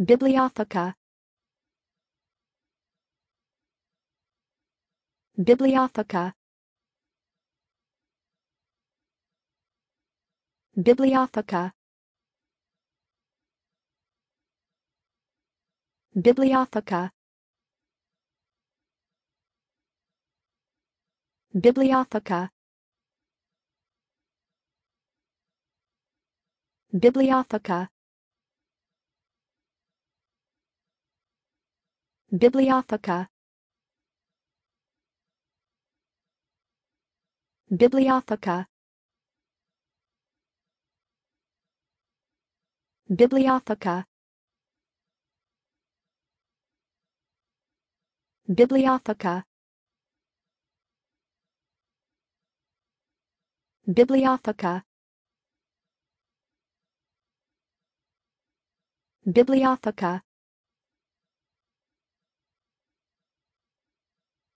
Bibliotheca Bibliotheca Bibliotheca Bibliotheca Bibliotheca Bibliotheca Bibliotheca. Bibliotheca. Bibliotheca. Bibliotheca. Bibliotheca. Bibliotheca.